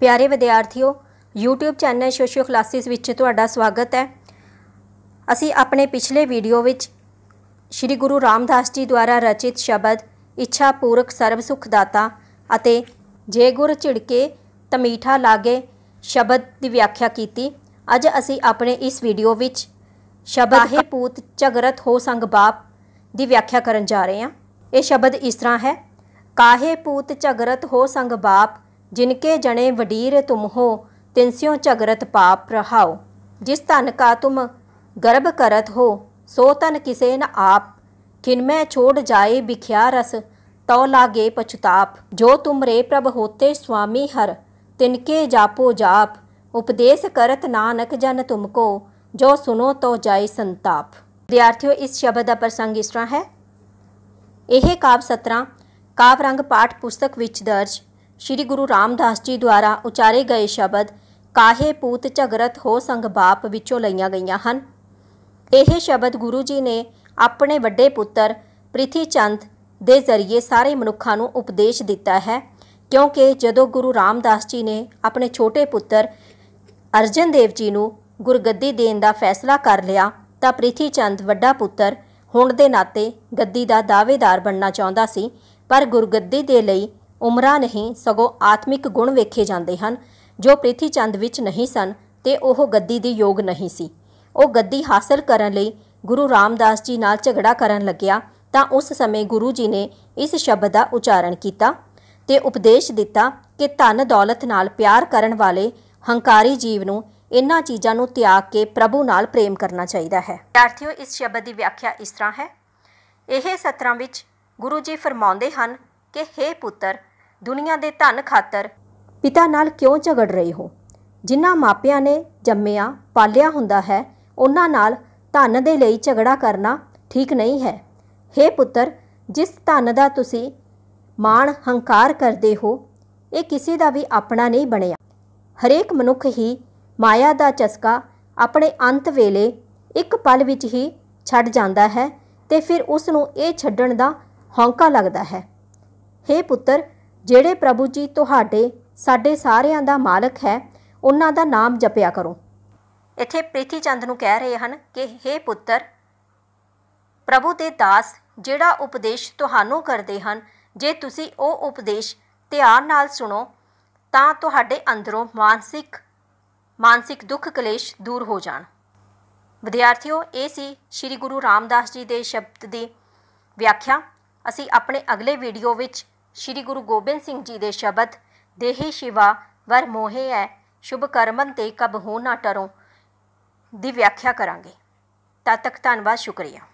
ਪਿਆਰੇ ਵਿਦਿਆਰਥੀਓ YouTube channel Shosho classes ਵਿੱਚ ਤੁਹਾਡਾ ਸਵਾਗਤ ਹੈ ਅਸੀਂ ਆਪਣੇ ਪਿਛਲੇ ਵੀਡੀਓ ਵਿੱਚ ਸ੍ਰੀ ਗੁਰੂ ਰਾਮਦਾਸ ਜੀ ਦੁਆਰਾ ਰਚਿਤ ਸ਼ਬਦ ਇੱਛਾ ਪੂਰਕ ਸਰਬ ਸੁਖ ਦਾਤਾ ਅਤੇ ਜੇ ਗੁਰ ਝਿੜਕੇ ਤਮੀਠਾ ਲਾਗੇ ਸ਼ਬਦ ਦੀ ਵਿਆਖਿਆ ਕੀਤੀ ਅੱਜ ਅਸੀਂ ਆਪਣੇ ਇਸ ਵੀਡੀਓ ਵਿੱਚ ਸ਼ਬਦ ਹੈ ਪੂਤ ਝਗਰਤ ਹੋ ਸੰਗ ਬਾਪ ਦੀ ਵਿਆਖਿਆ ਕਰਨ ਜਾ ਰਹੇ ਹਾਂ ਇਹ ਸ਼ਬਦ ਇਸ ਤਰ੍ਹਾਂ ਹੈ ਕਾਹੇ ਪੂਤ ਝਗਰਤ ਹੋ ਸੰਗ ਬਾਪ जिनके जने वडीर तुम हो तिनस्यों झगरत पाप रहाओ जिस तन का तुम गर्भ करत हो सो तन किसे न आप किनमै छोड़ जाए बिख्या रस तो लागे पछुताप जो तुम रे प्रभ होते स्वामी हर तिनके जापो जाप उपदेश करत नानक जन तुमको जो सुनो तो जाए संताप विद्यार्थियों इस शब्द का प्रसंग इस तरह है यह काव्य सत्रह काव्य रंग पाठ पुस्तक विच दर्ज ਸ੍ਰੀ ਗੁਰੂ ਰਾਮਦਾਸ ਜੀ ਦੁਆਰਾ ਉਚਾਰੇ ਗਏ ਸ਼ਬਦ ਕਾਹੇ ਪੂਤ ਝਗਰਤ ਹੋ ਸੰਗ ਬਾਪ ਵਿੱਚੋਂ ਲਈਆਂ ਗਈਆਂ ਹਨ ਇਹ ਸ਼ਬਦ ਗੁਰੂ ਜੀ ਨੇ ਆਪਣੇ ਵੱਡੇ ਪੁੱਤਰ ਪ੍ਰਿਥੀ ਚੰਦ ਦੇ ਜ਼ਰੀਏ ਸਾਰੇ ਮਨੁੱਖਾਂ ਨੂੰ ਉਪਦੇਸ਼ ਦਿੱਤਾ ਹੈ ਕਿਉਂਕਿ ਜਦੋਂ ਗੁਰੂ ਰਾਮਦਾਸ ਜੀ ਨੇ ਆਪਣੇ ਛੋਟੇ ਪੁੱਤਰ ਅਰਜਨ ਦੇਵ ਜੀ ਨੂੰ ਗੁਰਗੱਦੀ ਦੇਣ ਦਾ ਫੈਸਲਾ ਕਰ ਲਿਆ ਤਾਂ ਪ੍ਰਿਥੀ ਚੰਦ ਵੱਡਾ ਪੁੱਤਰ ਹੁਣ ਦੇ ਨਾਤੇ ਗੱਦੀ ਦਾ ਦਾਅਵੇਦਾਰ ਬਣਨਾ ਚਾਹੁੰਦਾ ਸੀ ਪਰ ਗੁਰਗੱਦੀ ਦੇ ਲਈ ਉਮਰਾਂ ਨਹੀਂ ਸਗੋਂ ਆਤਮਿਕ ਗੁਣ ਵੇਖੇ ਜਾਂਦੇ ਹਨ ਜੋ ਪ੍ਰਿਥੀ ਚੰਦ ਵਿੱਚ ਨਹੀਂ ਸਨ ਤੇ ਉਹ ਗੱਦੀ ਦੇ ਯੋਗ ਨਹੀਂ ਸੀ ਉਹ ਗੱਦੀ ਹਾਸਲ ਕਰਨ ਲਈ ਗੁਰੂ ਰਾਮਦਾਸ ਜੀ ਨਾਲ ਝਗੜਾ ਕਰਨ ਲੱਗਿਆ ਤਾਂ ਉਸ ਸਮੇਂ ਗੁਰੂ ਜੀ ਨੇ ਇਸ ਸ਼ਬਦ ਦਾ ਉਚਾਰਨ ਕੀਤਾ ਤੇ ਉਪਦੇਸ਼ ਦਿੱਤਾ ਕਿ ਧਨ ਦੌਲਤ ਨਾਲ ਪਿਆਰ ਕਰਨ ਵਾਲੇ ਹੰਕਾਰੀ ਜੀਵ ਨੂੰ ਇਹਨਾਂ ਚੀਜ਼ਾਂ ਨੂੰ ਤਿਆਗ ਕੇ ਪ੍ਰਭੂ ਨਾਲ ਪ੍ਰੇਮ ਕਰਨਾ ਚਾਹੀਦਾ ਹੈ ਵਿਦਿਆਰਥੀਓ ਇਸ ਸ਼ਬਦ ਦੀ ਵਿਆਖਿਆ ਇਸ ਤਰ੍ਹਾਂ ਹੈ ਇਹ ਸਤਰਾਂ ਵਿੱਚ ਗੁਰੂ ਜੀ ਫਰਮਾਉਂਦੇ ਹਨ ਕਿ हे ਪੁੱਤਰ ਦੁਨੀਆ ਦੇ ਧਨ ਖਾਤਰ ਪਿਤਾ ਨਾਲ ਕਿਉਂ ਝਗੜ ਰਹੇ ਹੋ ਜਿਨ੍ਹਾਂ ਮਾਪਿਆਂ ਨੇ ਜੰਮਿਆ ਪਾਲਿਆ ਹੁੰਦਾ ਹੈ ਉਹਨਾਂ ਨਾਲ ਧਨ ਦੇ ਲਈ ਝਗੜਾ ਕਰਨਾ ਠੀਕ ਨਹੀਂ ਹੈ हे ਪੁੱਤਰ ਜਿਸ ਧਨ ਦਾ ਤੁਸੀਂ ਮਾਣ ਹੰਕਾਰ ਕਰਦੇ ਹੋ ਇਹ ਕਿਸੇ ਦਾ ਵੀ ਆਪਣਾ ਨਹੀਂ ਬਣਿਆ ਹਰੇਕ ਮਨੁੱਖ ਹੀ ਮਾਇਆ ਦਾ ਚਸਕਾ ਆਪਣੇ ਅੰਤ ਵੇਲੇ ਇੱਕ ਪਲ ਵਿੱਚ ਹੀ ਛੱਡ ਜਾਂਦਾ ਹੈ ਤੇ ਫਿਰ ਉਸ ਨੂੰ ਇਹ ਛੱਡਣ ਦਾ ਹੌਂਕਾ ਲੱਗਦਾ ਹੈ हे ਪੁੱਤਰ ਜਿਹੜੇ ਪ੍ਰਭੂ ਜੀ ਤੁਹਾਡੇ ਸਾਡੇ ਸਾਰਿਆਂ ਦਾ ਮਾਲਕ ਹੈ ਉਹਨਾਂ ਦਾ ਨਾਮ ਜਪਿਆ ਕਰੋ ਇੱਥੇ ਪ੍ਰੀਤੀ ਚੰਦ ਨੂੰ ਕਹਿ ਰਹੇ ਹਨ ਕਿ हे ਪੁੱਤਰ ਪ੍ਰਭੂ ਦੇ ਦਾਸ ਜਿਹੜਾ ਉਪਦੇਸ਼ ਤੁਹਾਨੂੰ ਕਰਦੇ ਹਨ ਜੇ ਤੁਸੀਂ ਉਹ ਉਪਦੇਸ਼ ਧਿਆਨ ਨਾਲ ਸੁਣੋ ਤਾਂ ਤੁਹਾਡੇ ਅੰਦਰੋਂ ਮਾਨਸਿਕ ਮਾਨਸਿਕ ਦੁੱਖ ਕਲੇਸ਼ ਦੂਰ ਹੋ ਜਾਣ ਵਿਦਿਆਰਥੀਓ ਇਹ ਸੀ ਸ੍ਰੀ ਗੁਰੂ ਰਾਮਦਾਸ ਜੀ ਦੇ ਸ਼ਬਦ ਦੀ ਵਿਆਖਿਆ ਅਸੀਂ ਆਪਣੇ ਅਗਲੇ ਵੀਡੀਓ ਵਿੱਚ ਸ੍ਰੀ ਗੁਰੂ ਗੋਬਿੰਦ ਸਿੰਘ ਜੀ ਦੇ ਸ਼ਬਦ ਦੇਹੀ ਸ਼ਿਵਾ ਵਰ ਮੋਹੇ ਹੈ ਸ਼ੁਭ ਕਰਮਨ ਤੇ ਕਬ ਹੋ ਨਾ ਟਰੋ ਦੀ ਵਿਆਖਿਆ ਕਰਾਂਗੇ ਤਦ ਤੱਕ ਧੰਨਵਾਦ ਸ਼ੁਕਰੀਆ